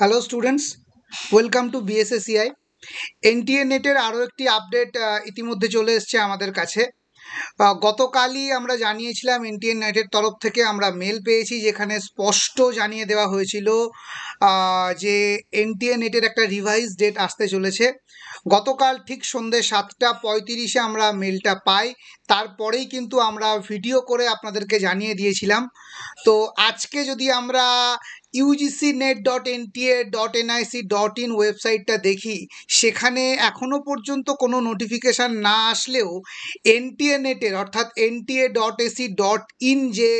hello students welcome to BSACI NTA নেটের আরও একটি আপডেট ইতিমধ্যে চলে এসছে আমাদের কাছে গতকালই আমরা জানিয়েছিলাম এনটিএন নেটের তরফ থেকে আমরা মেল পেয়েছি যেখানে স্পষ্ট জানিয়ে দেওয়া হয়েছিল যে এনটিএ নেটের একটা রিভাইজ ডেট আসতে চলেছে গতকাল ঠিক সন্ধে সাতটা পঁয়ত্রিশে আমরা মেলটা পাই তারপরেই কিন্তু আমরা ভিডিও করে আপনাদেরকে জানিয়ে দিয়েছিলাম তো আজকে যদি আমরা UGC NET dot A dot NIC dot in ওয়েবসাইটটা দেখি সেখানে এখনও পর্যন্ত কোনো নোটিফিকেশান না আসলেও এনটিএ নেটের অর্থাৎ NTA dot AC dot in যে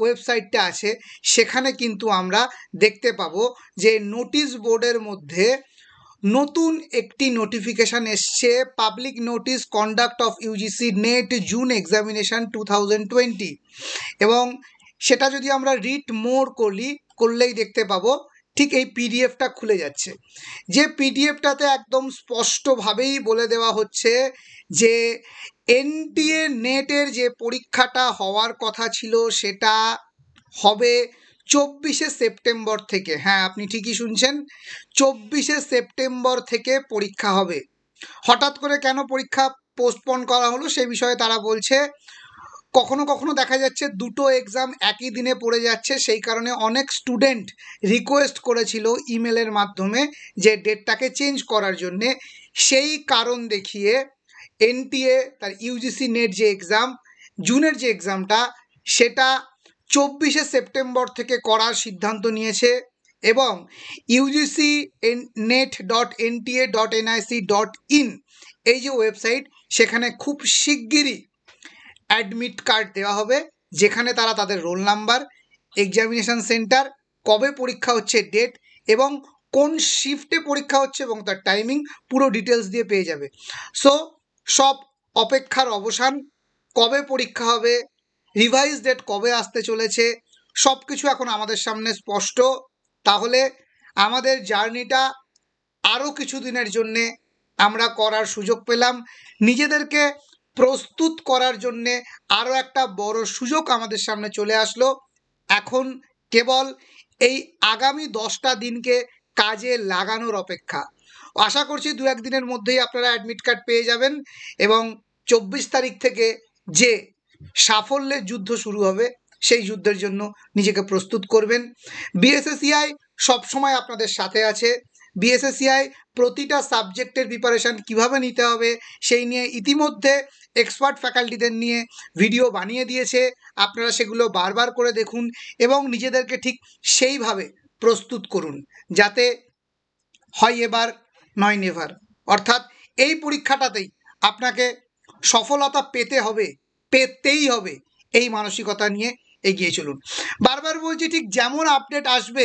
ওয়েবসাইটটা আছে সেখানে কিন্তু আমরা দেখতে পাবো যে নোটিশ বোর্ডের মধ্যে নতুন একটি নোটিফিকেশান এসছে public notice conduct of UGC NET June examination two thousand twenty এবং সেটা যদি আমরা রিট মোর করি করলেই দেখতে পাবো ঠিক এই পিডিএফটা খুলে যাচ্ছে যে পিডিএফটাতে একদম স্পষ্টভাবেই বলে দেওয়া হচ্ছে যে এনটিএ নেটের যে পরীক্ষাটা হওয়ার কথা ছিল সেটা হবে চব্বিশে সেপ্টেম্বর থেকে হ্যাঁ আপনি ঠিকই শুনছেন চব্বিশে সেপ্টেম্বর থেকে পরীক্ষা হবে হঠাৎ করে কেন পরীক্ষা পোস্টপন করা হলো সে বিষয়ে তারা বলছে কখনো কখনো দেখা যাচ্ছে দুটো এক্সাম একই দিনে পড়ে যাচ্ছে সেই কারণে অনেক স্টুডেন্ট রিকোয়েস্ট করেছিল ইমেলের মাধ্যমে যে ডেটটাকে চেঞ্জ করার জন্যে সেই কারণ দেখিয়ে এনটিএ তার ইউজিসি নেট যে এক্সাম জুনের যে এক্সামটা সেটা চব্বিশে সেপ্টেম্বর থেকে করার সিদ্ধান্ত নিয়েছে এবং UGC NET dot NTA dot NIC dot in এই যে ওয়েবসাইট সেখানে খুব শিগগিরই অ্যাডমিট কার্ড দেওয়া হবে যেখানে তারা তাদের রোল নাম্বার এক্সামিনেশান সেন্টার কবে পরীক্ষা হচ্ছে ডেট এবং কোন শিফটে পরীক্ষা হচ্ছে এবং তার টাইমিং পুরো ডিটেলস দিয়ে পেয়ে যাবে সো সব অপেক্ষার অবসান কবে পরীক্ষা হবে রিভাইজ ডেট কবে আসতে চলেছে সব কিছু এখন আমাদের সামনে স্পষ্ট তাহলে আমাদের জার্নিটা আরও কিছু দিনের জন্যে আমরা করার সুযোগ পেলাম নিজেদেরকে প্রস্তুত করার জন্যে আরও একটা বড় সুযোগ আমাদের সামনে চলে আসলো এখন কেবল এই আগামী দশটা দিনকে কাজে লাগানোর অপেক্ষা আশা করছি দু একদিনের মধ্যেই আপনারা অ্যাডমিট কার্ড পেয়ে যাবেন এবং চব্বিশ তারিখ থেকে যে সাফল্যের যুদ্ধ শুরু হবে সেই যুদ্ধের জন্য নিজেকে প্রস্তুত করবেন বিএসএসিআই e সবসময় আপনাদের সাথে আছে বিএসএসসিআই e প্রতিটা সাবজেক্টের প্রিপারেশান কিভাবে নিতে হবে সেই নিয়ে ইতিমধ্যে এক্সপার্ট ফ্যাকাল্টিদের নিয়ে ভিডিও বানিয়ে দিয়েছে আপনারা সেগুলো বারবার করে দেখুন এবং নিজেদেরকে ঠিক সেইভাবে প্রস্তুত করুন যাতে হয় এবার নয় নেভার অর্থাৎ এই পরীক্ষাটাতেই আপনাকে সফলতা পেতে হবে পেতেই হবে এই মানসিকতা নিয়ে এগিয়ে চলুন বারবার বলছি ঠিক যেমন আপডেট আসবে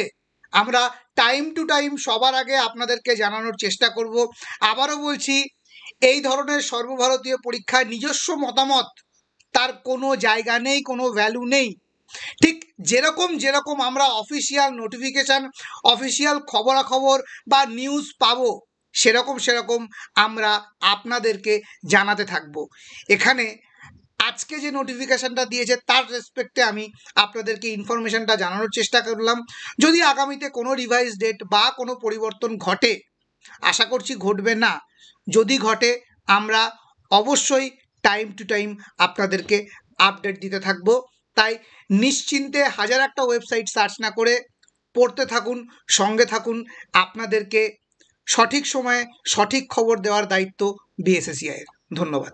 আমরা টাইম টু টাইম সবার আগে আপনাদেরকে জানানোর চেষ্টা করব আবারও বলছি এই ধরনের সর্বভারতীয় পরীক্ষায় নিজস্ব মতামত তার কোনো জায়গা নেই কোনো ভ্যালু নেই ঠিক যেরকম যেরকম আমরা অফিসিয়াল নোটিফিকেশান অফিসিয়াল খবরাখবর বা নিউজ পাবো সেরকম সেরকম আমরা আপনাদেরকে জানাতে থাকব এখানে আজকে যে নোটিফিকেশানটা দিয়েছে তার রেসপেক্টে আমি আপনাদেরকে ইনফরমেশানটা জানানোর চেষ্টা করলাম যদি আগামীতে কোনো রিভাইজ ডেট বা কোনো পরিবর্তন ঘটে আশা করছি ঘটবে না যদি ঘটে আমরা অবশ্যই টাইম টু টাইম আপনাদেরকে আপডেট দিতে থাকব তাই নিশ্চিন্তে হাজার একটা ওয়েবসাইট সার্চ না করে পড়তে থাকুন সঙ্গে থাকুন আপনাদেরকে সঠিক সময়ে সঠিক খবর দেওয়ার দায়িত্ব বিএসএসিআইয়ের ধন্যবাদ